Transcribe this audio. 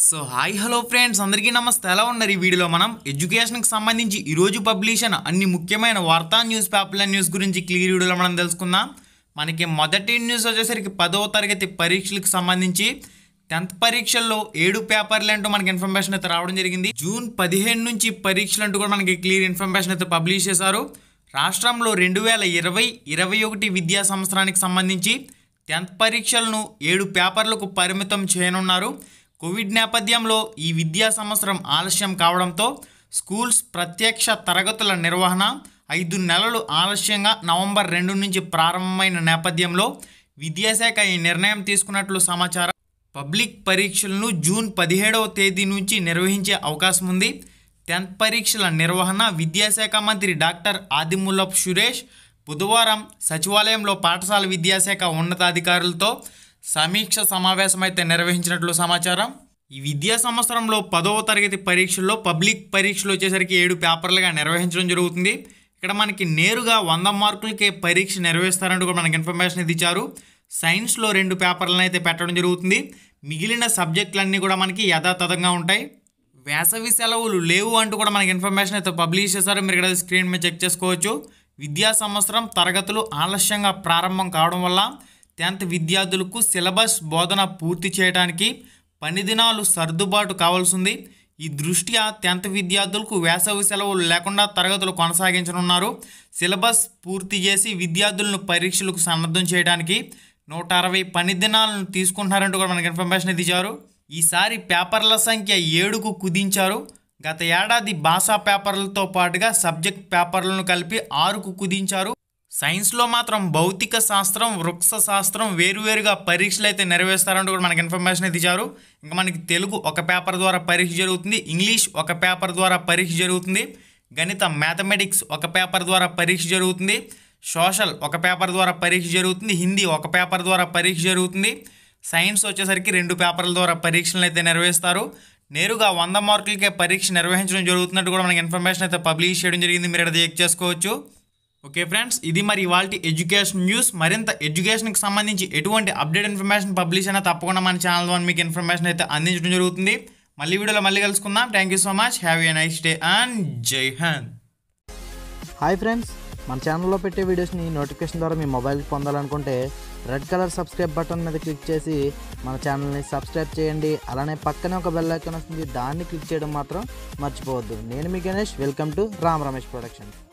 so hi hello friends అందరికీ నమస్తే ఎలా ఉన్నారు ఈ వీడియోలో మనం ఎడ్యుకేషన్కి సంబంధించి ఈరోజు పబ్లిషన్ అన్ని ముఖ్యమైన వార్తా న్యూస్ పేపర్ల న్యూస్ గురించి క్లియర్ వీడియోలో మనం తెలుసుకుందాం మనకి మొదటి న్యూస్ వచ్చేసరికి పదవ తరగతి పరీక్షలకు సంబంధించి టెన్త్ పరీక్షల్లో ఏడు పేపర్లు అంటూ మనకి ఇన్ఫర్మేషన్ అయితే రావడం జరిగింది జూన్ పదిహేను నుంచి పరీక్షలు అంటూ కూడా మనకి క్లియర్ ఇన్ఫర్మేషన్ అయితే పబ్లిష్ చేశారు రాష్ట్రంలో రెండు వేల ఇరవై ఇరవై ఒకటి విద్యా సంవత్సరానికి సంబంధించి టెన్త్ పరీక్షలను ఏడు పేపర్లకు పరిమితం చేయనున్నారు కోవిడ్ నేపథ్యంలో ఈ విద్యా సంవత్సరం ఆలస్యం కావడంతో స్కూల్స్ ప్రత్యక్ష తరగతుల నిర్వహణ ఐదు నెలలు ఆలస్యంగా నవంబర్ రెండు నుంచి ప్రారంభమైన నేపథ్యంలో విద్యాశాఖ ఈ నిర్ణయం తీసుకున్నట్లు సమాచారం పబ్లిక్ పరీక్షలను జూన్ పదిహేడవ తేదీ నుంచి నిర్వహించే అవకాశం ఉంది టెన్త్ పరీక్షల నిర్వహణ విద్యాశాఖ మంత్రి డాక్టర్ ఆదిమూలపు సురేష్ బుధవారం సచివాలయంలో పాఠశాల విద్యాశాఖ ఉన్నతాధికారులతో సమీక్ష సమావేశం అయితే నిర్వహించినట్లు సమాచారం ఈ విద్యా సంవత్సరంలో పదవ తరగతి పరీక్షల్లో పబ్లిక్ పరీక్షలు వచ్చేసరికి ఏడు పేపర్లుగా నిర్వహించడం జరుగుతుంది ఇక్కడ మనకి నేరుగా వంద మార్కులకే పరీక్ష నిర్వహిస్తారంటూ కూడా మనకి ఇన్ఫర్మేషన్ ఇది ఇచ్చారు సైన్స్లో రెండు పేపర్లను అయితే పెట్టడం జరుగుతుంది మిగిలిన సబ్జెక్టులన్నీ కూడా మనకి యథాతథంగా ఉంటాయి వేసవి సెలవులు లేవు అంటూ కూడా మనకి ఇన్ఫర్మేషన్ అయితే పబ్లిష్ చేశారు మీరు ఇక్కడ స్క్రీన్ మీద చెక్ చేసుకోవచ్చు విద్యా సంవత్సరం తరగతులు ఆలస్యంగా ప్రారంభం కావడం వల్ల టెన్త్ విద్యార్థులకు సిలబస్ బోధన పూర్తి చేయడానికి పని దినాలు సర్దుబాటు కావాల్సింది ఈ దృష్ట్యా టెన్త్ విద్యార్థులకు వేసవి సెలవులు లేకుండా తరగతులు కొనసాగించనున్నారు సిలబస్ పూర్తి చేసి విద్యార్థులను పరీక్షలకు సన్నద్ధం చేయడానికి నూట అరవై పని దినాలను తీసుకుంటున్నారంటూ కూడా మనకి ఇన్ఫర్మేషన్ అయితే ఇచ్చారు ఈసారి పేపర్ల సంఖ్య ఏడుకు కుదించారు గత ఏడాది భాషా పేపర్లతో పాటుగా సబ్జెక్ట్ పేపర్లను కలిపి ఆరుకు కుదించారు సైన్స్లో మాత్రం భౌతిక శాస్త్రం వృక్ష శాస్త్రం వేరువేరుగా పరీక్షలు అయితే నెరవేరుస్తారంటూ కూడా మనకి ఇన్ఫర్మేషన్ అయితే ఇచ్చారు ఇంకా మనకి తెలుగు ఒక పేపర్ ద్వారా పరీక్ష జరుగుతుంది ఇంగ్లీష్ ఒక పేపర్ ద్వారా పరీక్ష జరుగుతుంది గణిత మ్యాథమెటిక్స్ ఒక పేపర్ ద్వారా పరీక్ష జరుగుతుంది సోషల్ ఒక పేపర్ ద్వారా పరీక్ష జరుగుతుంది హిందీ ఒక పేపర్ ద్వారా పరీక్ష జరుగుతుంది సైన్స్ వచ్చేసరికి రెండు పేపర్ల ద్వారా పరీక్షలను అయితే నెరవేరుస్తారు నేరుగా వంద మార్కులకే పరీక్ష నిర్వహించడం జరుగుతున్నట్టు కూడా మనకి ఇన్ఫర్మేషన్ అయితే పబ్లిష్ చేయడం జరిగింది మీరు అది చెక్ చేసుకోవచ్చు ఓకే ఫ్రెండ్స్ ఇది మరి ఇవాళ ఎడ్యుకేషన్ న్యూస్ మరింత ఎడ్యుకేషన్కి సంబంధించి ఎటువంటి అప్డేట్ ఇన్ఫర్మేషన్ పబ్లిష్ అయినా తప్పకుండా మన ఛానల్ ద్వారా మీకు ఇన్ఫర్మేషన్ అయితే అందించడం జరుగుతుంది మళ్ళీ వీడియోలో మళ్ళీ కలుసుకుందాం thank you so much have a nice day and జై హింద్ హాయ్ ఫ్రెండ్స్ మన ఛానల్లో పెట్టే వీడియోస్ని నోటిఫికేషన్ ద్వారా మీ మొబైల్ పొందాలనుకుంటే రెడ్ కలర్ సబ్స్క్రైబ్ బటన్ మీద క్లిక్ చేసి మన ఛానల్ని సబ్స్క్రైబ్ చేయండి అలానే పక్కనే ఒక బెల్ ఐకాన్ వస్తుంది దాన్ని క్లిక్ చేయడం మాత్రం మర్చిపోవద్దు నేను మీ Ganesh welcome to Ram Ramesh productions